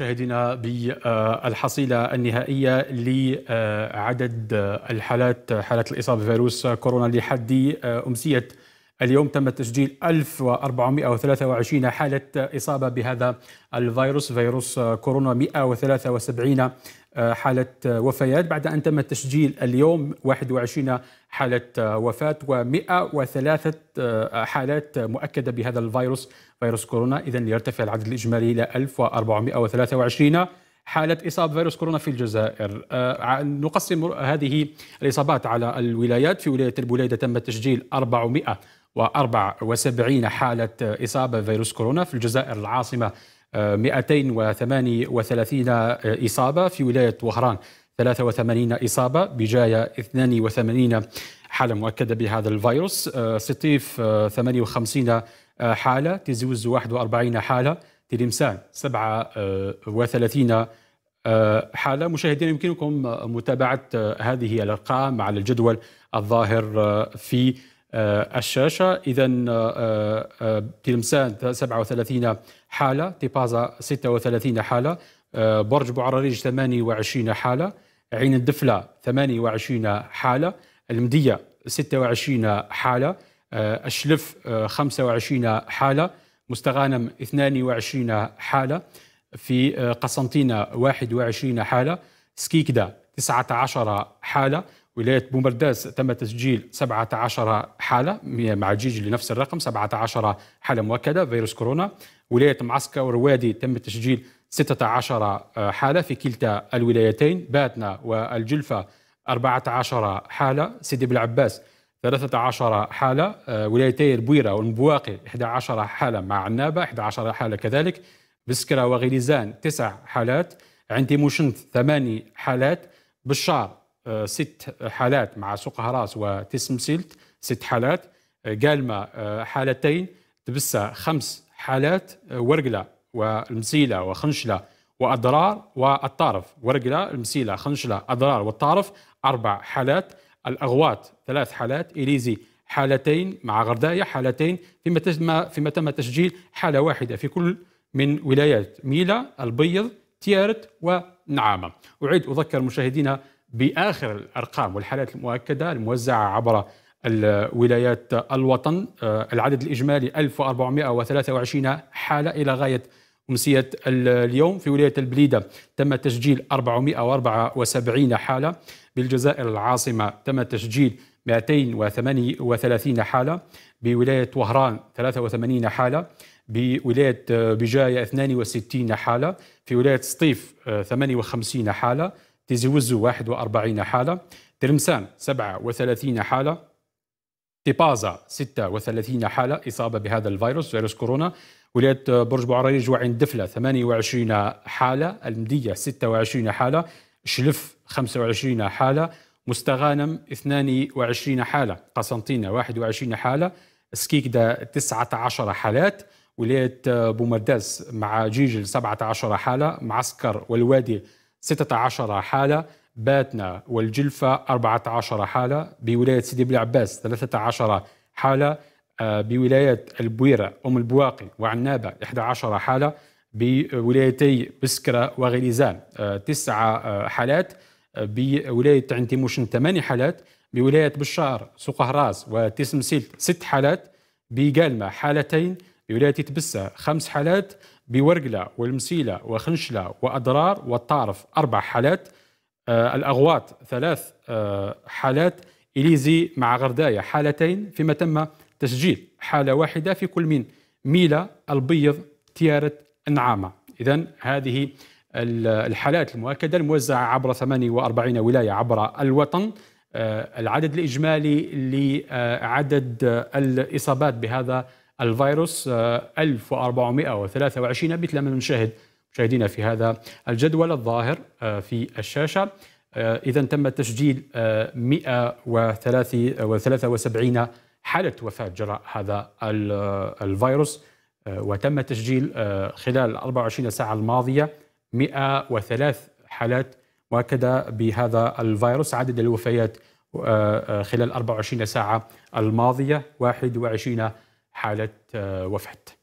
مشاهدينا بالحصيلة النهائية لعدد الحالات حالات الإصابة بفيروس كورونا لحد أمسية اليوم تم تسجيل 1423 حالة إصابة بهذا الفيروس فيروس كورونا 173 حالة وفيات بعد أن تم تسجيل اليوم 21 حالة وفاة و103 حالات مؤكدة بهذا الفيروس فيروس كورونا إذا يرتفع العدد الإجمالي إلى 1423 حالة إصابة فيروس كورونا في الجزائر آه، نقسم هذه الإصابات على الولايات في ولاية البوليدة تم تسجيل 400 274 حالة إصابة بفيروس كورونا في الجزائر العاصمة 238 آه، إصابة في ولاية وهران 83 إصابة بجاية 82 حالة مؤكدة بهذا الفيروس آه، سطيف 58 آه، حالة تزوز 41 حالة تلمسان 37 حالة مشاهدين يمكنكم متابعة هذه الأرقام على الجدول الظاهر في آه، الشاشة إذا آه، آه، تلمسان 37 حالة تيبازا 36 حالة برج بعراريج 28 حالة عين الدفلة 28 حالة المدية 26 حالة الشلف 25 حالة مستغانم 22 حالة في قسنطينة 21 حالة سكيكدا 19 حالة ولاية بومرداس تم تسجيل 17 حالة مع جيجلي نفس الرقم 17 حالة مؤكدة فيروس كورونا ولاية معسكر وروادي تم تسجيل 16 حالة في كلتا الولايتين باتنا والجلفة 14 حالة سيدي بالعباس 13 حالة آه، ولايتي البويرة والمبواقي 11 حالة مع عنابة 11 حالة كذلك بسكرة وغليزان 9 حالات عندي موشنت 8 حالات بالشار آه، ست حالات مع سوق هراس وتسمسلت ست حالات آه، قالما آه، حالتين تبسة خمس حالات ورقلة والمسيلة وخنشلة وأضرار والطارف ورقلة المسيلة خنشلة أضرار والطارف أربع حالات الأغوات ثلاث حالات إليزي حالتين مع غرداية حالتين فيما تم فيما تم تسجيل حالة واحدة في كل من ولايات ميلا البيض تيارت ونعامة أعيد أذكر مشاهدينا باخر الارقام والحالات المؤكده الموزعه عبر ولايات الوطن آه، العدد الاجمالي 1423 حاله الى غايه أمسية اليوم في ولاية البليدة تم تسجيل 474 حالة بالجزائر العاصمة تم تسجيل 238 حالة بولاية وهران 83 حالة بولاية آه، بجاية 62 حالة في ولاية سطيف 58 آه، حالة وزو 41 حالة تلمسان 37 حالة تيبازا 36 حالة إصابة بهذا الفيروس فيروس كورونا ولاية برج بوعريج وعين دفلة 28 حالة المدية 26 حالة شلف 25 حالة مستغانم 22 حالة قسنطينة 21 حالة سكيكدا 19 حالات ولاية بومرداس مع جيجل 17 حالة معسكر والوادي 16 حالة باتنا والجلفة 14 حالة بولاية سيدي بن عباس 13 حالة آه، بولاية البويرة أم البواقي وعنابة 11 حالة بولايتي بسكرة وغليزان 9 آه، آه، حالات بولاية عين تيموشن 8 حالات بولاية بشار سوق هراس وتسمسيل 6 حالات بقالمة حالتين بولاية تبسة خمس حالات بورقلة والمسيلة وخنشلة وأضرار والطارف أربع حالات آه الأغوات ثلاث آه حالات إليزي مع غرداية حالتين فيما تم تسجيل حالة واحدة في كل من ميلا البيض تيارة النعامة إذا هذه الحالات المؤكدة الموزعة عبر 48 ولاية عبر الوطن آه، العدد الإجمالي لعدد الإصابات بهذا الفيروس 1423 مثل ما نشاهد مشاهدينا في هذا الجدول الظاهر آه، في الشاشه آه، اذا تم تسجيل 173 آه، حاله وفاه جراء هذا الفيروس وتم تسجيل خلال 24 ساعه الماضيه 103 حالات مؤكده بهذا الفيروس عدد الوفيات خلال 24 ساعه الماضيه 21 حاله آه، وفاه